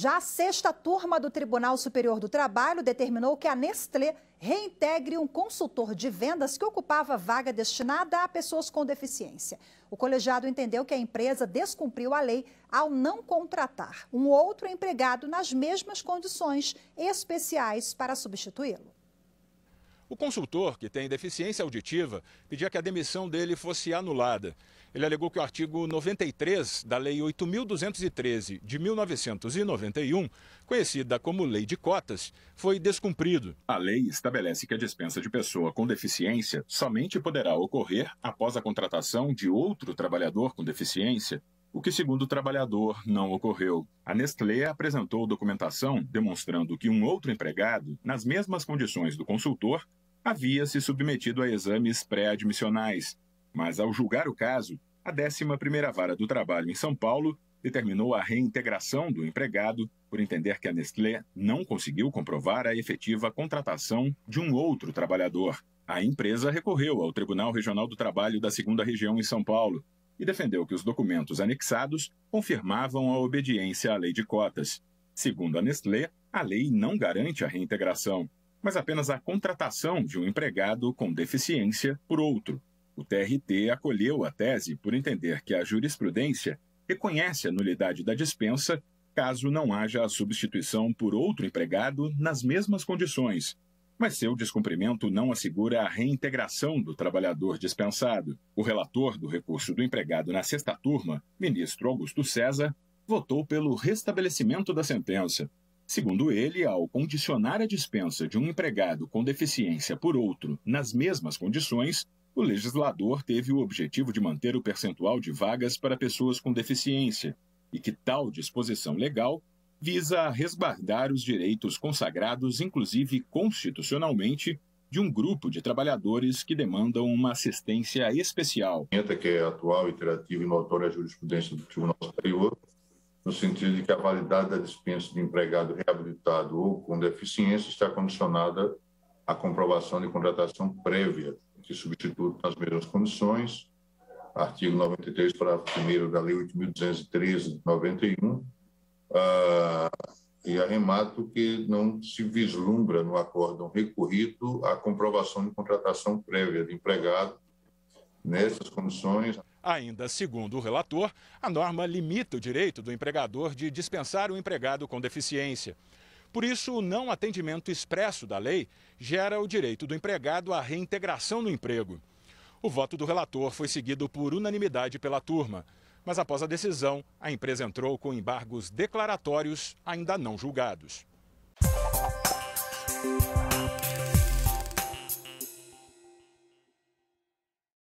Já a sexta turma do Tribunal Superior do Trabalho determinou que a Nestlé reintegre um consultor de vendas que ocupava vaga destinada a pessoas com deficiência. O colegiado entendeu que a empresa descumpriu a lei ao não contratar um outro empregado nas mesmas condições especiais para substituí-lo. O consultor, que tem deficiência auditiva, pedia que a demissão dele fosse anulada. Ele alegou que o artigo 93 da Lei 8.213 de 1991, conhecida como Lei de Cotas, foi descumprido. A lei estabelece que a dispensa de pessoa com deficiência somente poderá ocorrer após a contratação de outro trabalhador com deficiência o que, segundo o trabalhador, não ocorreu. A Nestlé apresentou documentação demonstrando que um outro empregado, nas mesmas condições do consultor, havia se submetido a exames pré-admissionais, mas ao julgar o caso, a 11ª Vara do Trabalho em São Paulo determinou a reintegração do empregado por entender que a Nestlé não conseguiu comprovar a efetiva contratação de um outro trabalhador. A empresa recorreu ao Tribunal Regional do Trabalho da Segunda Região em São Paulo e defendeu que os documentos anexados confirmavam a obediência à lei de cotas. Segundo a Nestlé, a lei não garante a reintegração mas apenas a contratação de um empregado com deficiência por outro. O TRT acolheu a tese por entender que a jurisprudência reconhece a nulidade da dispensa caso não haja a substituição por outro empregado nas mesmas condições, mas seu descumprimento não assegura a reintegração do trabalhador dispensado. O relator do recurso do empregado na sexta turma, ministro Augusto César, votou pelo restabelecimento da sentença. Segundo ele, ao condicionar a dispensa de um empregado com deficiência por outro nas mesmas condições, o legislador teve o objetivo de manter o percentual de vagas para pessoas com deficiência e que tal disposição legal visa resguardar os direitos consagrados, inclusive constitucionalmente, de um grupo de trabalhadores que demandam uma assistência especial. Que é atual, iterativa e notória jurisprudência do Tribunal Superior, no sentido de que a validade da dispensa de empregado reabilitado ou com deficiência está condicionada à comprovação de contratação prévia de substituto nas mesmas condições, artigo 93, parágrafo 1 da Lei 8.213 de 91, ah, e arremato que não se vislumbra no acórdão recorrido a comprovação de contratação prévia de empregado nessas condições, Ainda segundo o relator, a norma limita o direito do empregador de dispensar o empregado com deficiência. Por isso, o não atendimento expresso da lei gera o direito do empregado à reintegração no emprego. O voto do relator foi seguido por unanimidade pela turma, mas após a decisão, a empresa entrou com embargos declaratórios ainda não julgados.